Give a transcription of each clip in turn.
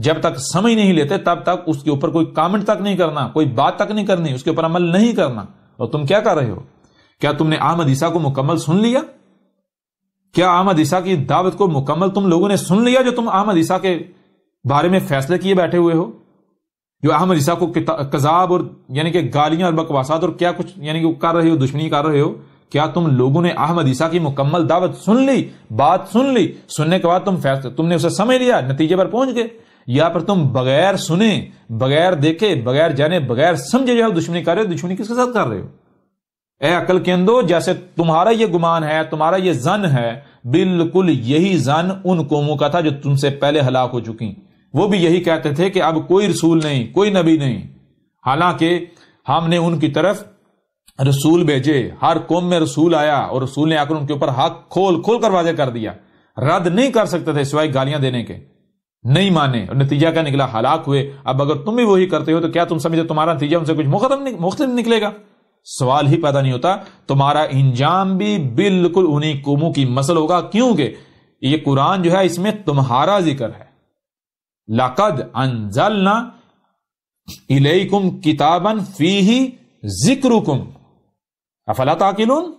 जब तक समय नहीं लेते तब तक उसके ऊपर कोई कामेंट तक नहीं करना कोई बात तक नहीं करनी उसके ऊपर अमल नहीं करना और तुम क्या कर रहे हो क्या तुमने आमद ईसा को मुकम्मल सुन लिया क्या आमद ईसा की दावत को मुकम्मल तुम लोगों ने सुन लिया जो तुम अहमद ईसा के बारे में फैसले किए बैठे हुए हो जो अहमद ईसा को कजाब और यानी कि गालियां और बकवासात और क्या कुछ यानी कि कर रहे हो दुश्मनी कर रहे हो क्या तुम लोगों ने अहमद ईसा की मुकम्मल दावत सुन ली बात सुन ली सुनने के बाद तुम फैसले तुमने उसे समय लिया नतीजे पर पहुंच गए या फिर तुम बगैर सुने बगैर देखे बगैर जाने बगैर समझे जो है दुश्मनी कर रहे हो दुश्मनी किसके साथ कर रहे हो ए अकल के अंदो जैसे तुम्हारा ये गुमान है तुम्हारा ये जन है बिल्कुल यही जन उन कौमों का था जो तुमसे पहले हलाक हो चुकी वो भी यही कहते थे कि अब कोई रसूल नहीं कोई नबी नहीं हालांकि हमने उनकी तरफ रसूल भेजे हर कौम में रसूल आया और रसूल ने आकर उनके ऊपर हक खोल खोल कर वाजे कर दिया रद्द नहीं कर सकते थे सिवाय गालियां देने के नहीं माने और नतीजा क्या निकला हलाक हुए अब अगर तुम भी वही करते हो तो क्या तुम समझे तुम्हारा नतीजा उनसे कुछ मुख्तम मुख्तम निकलेगा सवाल ही पैदा नहीं होता तुम्हारा इंजाम भी बिल्कुल उन्हीं कुमों की मसल होगा क्योंकि ये कुरान जो है इसमें तुम्हारा जिक्र है लकद ना इलेकुम किताबन फी ही जिक्रुकुम अफला ताकिलून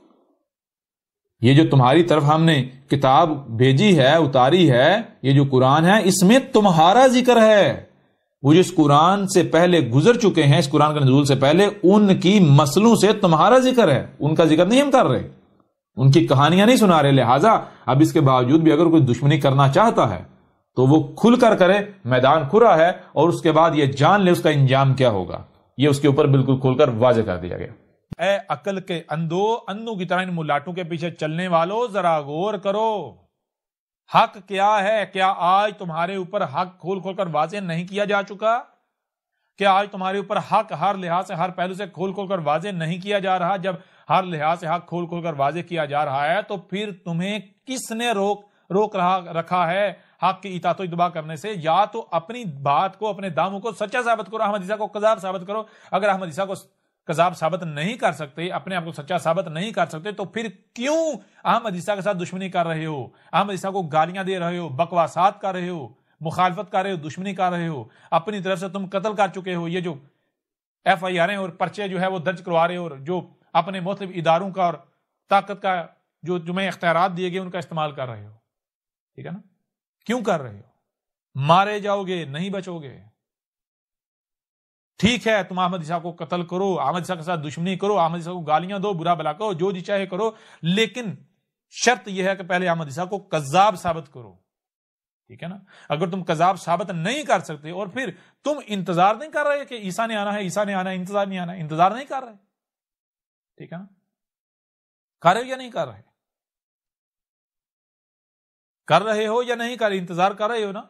ये जो तुम्हारी तरफ हमने किताब भेजी है उतारी है ये जो कुरान है इसमें तुम्हारा जिक्र है वो जिस कुरान से पहले गुजर चुके हैं इस कुरान के नजूल से पहले उनकी मसलों से तुम्हारा जिक्र है उनका जिक्र नहीं हम कर रहे उनकी कहानियां नहीं सुना रहे लिहाजा अब इसके बावजूद भी अगर कोई दुश्मनी करना चाहता है तो वो खुलकर करे मैदान खुरा है और उसके बाद ये जान ले उसका इंजाम क्या होगा ये उसके ऊपर बिल्कुल खुलकर वाजे कर दिया गया ए अकल के अंधो अन्नू की तरह इन मुलाटों के पीछे चलने वालों जरा गौर करो हक क्या है क्या आज तुम्हारे ऊपर हक खोल खोल कर वाजे नहीं किया जा चुका क्या आज तुम्हारे ऊपर हक हर लिहाज से हर पहलू से खोल खोल कर वाजे नहीं किया जा रहा जब हर लिहाज से हक खोल खोल कर वाजे किया जा रहा है तो फिर तुम्हें किसने रोक रोक रहा रखा है हक की इतातो इतबा करने से या तो अपनी बात को अपने दामों को सच्चा साबित करो अहमद ईसा को कजाब साबित करो अगर अहमद ईसा को कजाब साबित नहीं कर सकते अपने आप को सच्चा साबित नहीं कर सकते तो फिर क्यों अहमद ईसा के साथ दुश्मनी कर रहे हो अहमद ईसा को गालियां दे रहे हो बकवासात कर रहे हो मुखालफत कर रहे हो दुश्मनी कर रहे हो अपनी तरफ से तुम कत्ल कर चुके हो ये जो एफ आई आर और पर्चे जो है वो दर्ज करवा रहे हो और जो अपने मुख्तलिफ इदारों का और ताकत का जो तुम्हें अख्तियार दिए गए उनका इस्तेमाल कर रहे हो ठीक है ना क्यों कर रहे हो मारे जाओगे नहीं बचोगे ठीक है तुम अहमद शाह को कत्ल करो अहमद शाह के साथ दुश्मनी करो अहमद शाह को गालियां दो बुरा भला करो जो जी चाहे करो लेकिन शर्त यह है कि पहले अहमद शाह को कजाब साबित करो ठीक है ना अगर तुम कजाब साबित नहीं कर सकते और फिर तुम इंतजार नहीं कर रहे कि ईसा ने आना है ईसा ने आना है इंतजार नहीं आना है इंतजार नहीं कर रहे ठीक है ना कर रहे हो या नहीं कर रहे कर रहे हो या नहीं कर रहे इंतजार कर रहे हो ना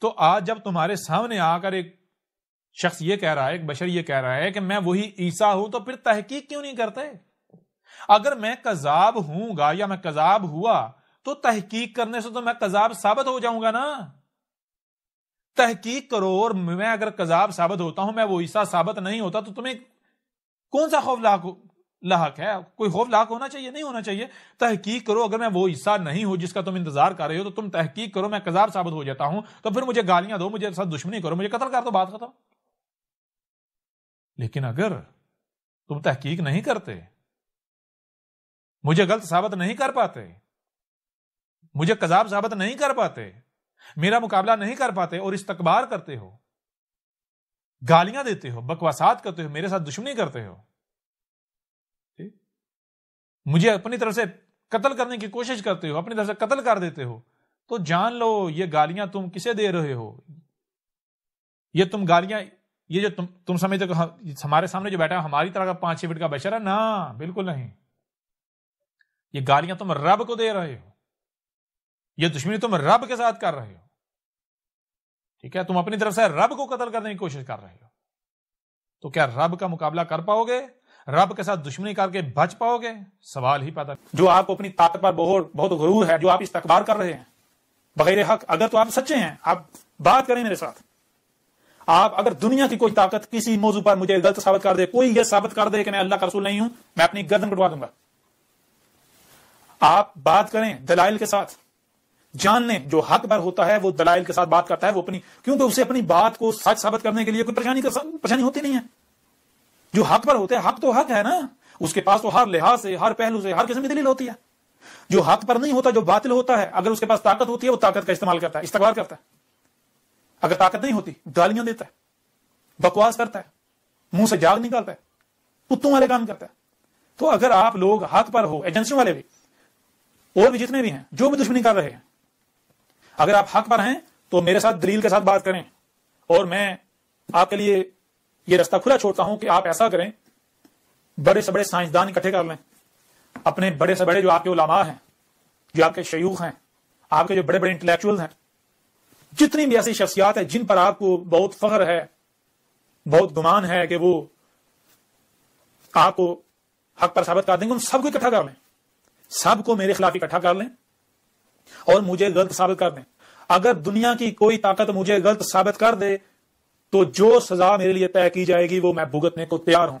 तो आज जब तुम्हारे सामने आकर एक शख्स ये कह रहा है एक बशर ये कह रहा है कि मैं वही ईसा हूं तो फिर तहकीक क्यों नहीं करते अगर मैं कजाब हूंगा या मैं कजाब हुआ तो तहकीक करने से तो मैं कजाब साबित हो जाऊंगा ना तहकीक करो और मैं अगर कजाब साबित होता हूं मैं वो ईसा साबित नहीं होता तो तुम्हें कौन सा खौफ लाक लाक है कोई खौफ लाक होना चाहिए नहीं होना चाहिए तहकीक करो अगर मैं वो ईसा नहीं हूं जिसका तुम इंतजार कर रहे हो तो तुम तहकीक करो मैं कजाब साबित हो जाता हूं तो फिर मुझे गालियां दो मुझे साथ दुश्मनी करो मुझे कतल कर दो बात खत्म लेकिन अगर तुम तहकीक नहीं करते मुझे गलत साबित नहीं कर पाते मुझे कजाब साबित नहीं कर पाते मेरा मुकाबला नहीं कर पाते और इस्तकबार करते हो गालियां देते हो बकवासात करते हो मेरे साथ दुश्मनी करते हो मुझे अपनी तरफ से कत्ल करने की कोशिश करते हो अपनी तरफ से कत्ल कर देते हो तो जान लो ये गालियां तुम किसे दे रहे हो ये तुम गालियां ये जो तुम तुम समझते हो हमारे सामने जो बैठा है हमारी तरह का पांच छह फीट का बशर है ना बिल्कुल नहीं ये गालियां तुम रब को दे रहे हो ये दुश्मनी तुम रब के साथ कर रहे हो ठीक है तुम अपनी तरफ से रब को कत्ल करने की कोशिश कर रहे हो तो क्या रब का मुकाबला कर पाओगे रब के साथ दुश्मनी करके बच पाओगे सवाल ही पैदा जो आप अपनी ताकत पर बहुत बहुत गुरूर है जो आप इस कर रहे हैं बगैर हक अगर तो आप सच्चे हैं आप बात करें मेरे साथ आप अगर दुनिया की कोई ताकत किसी मौजू पर मुझे गलत साबित कर दे कोई यह साबित कर दे कि मैं अल्लाह का रसूल नहीं हूं मैं अपनी गर्दन कटवा दूंगा आप बात करें दलाइल के साथ जान लें जो हक पर होता है वो दलाइल के साथ बात करता है वो अपनी क्योंकि उसे अपनी बात को सच साबित करने के लिए कोई परेशानी परेशानी होती नहीं है जो हक पर होते हैं हक तो हक है ना उसके पास तो हर लिहाज से हर पहलू से हर किस्म की दलील होती है जो हक पर नहीं होता जो बातिल होता है अगर उसके पास ताकत होती है वो ताकत का इस्तेमाल करता है इस्तेमाल करता है अगर ताकत नहीं होती गालियां देता है बकवास करता है मुंह से जाग निकालता है कुत्तों वाले काम करता है तो अगर आप लोग हक पर हो एजेंसियों वाले भी और भी जितने भी हैं जो भी दुश्मनी कर रहे हैं अगर आप हक पर हैं तो मेरे साथ दलील के साथ बात करें और मैं आपके लिए ये रास्ता खुला छोड़ता हूं कि आप ऐसा करें बड़े से बड़े साइंसदान इकट्ठे कर लें अपने बड़े से बड़े जो आपके उलामा हैं जो आपके शयूख हैं आपके जो बड़े बड़े इंटेलेक्चुअल हैं जितनी भी ऐसी शख्सियात है जिन पर आपको बहुत फख्र है बहुत गुमान है कि वो आपको हक पर साबित कर देंगे उन सबको इकट्ठा कर लें सबको मेरे खिलाफ इकट्ठा कर लें और मुझे गलत साबित कर दें अगर दुनिया की कोई ताकत मुझे गलत साबित कर दे तो जो सजा मेरे लिए तय की जाएगी वो मैं भुगतने को तैयार हूं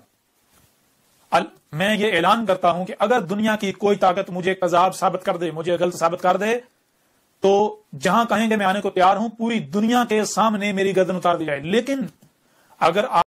मैं ये ऐलान करता हूं कि अगर दुनिया की कोई ताकत मुझे कजाब साबित कर दे मुझे गलत साबित कर दे तो जहां कहेंगे मैं आने को तैयार हूं पूरी दुनिया के सामने मेरी गर्दन उतार दी जाए लेकिन अगर आप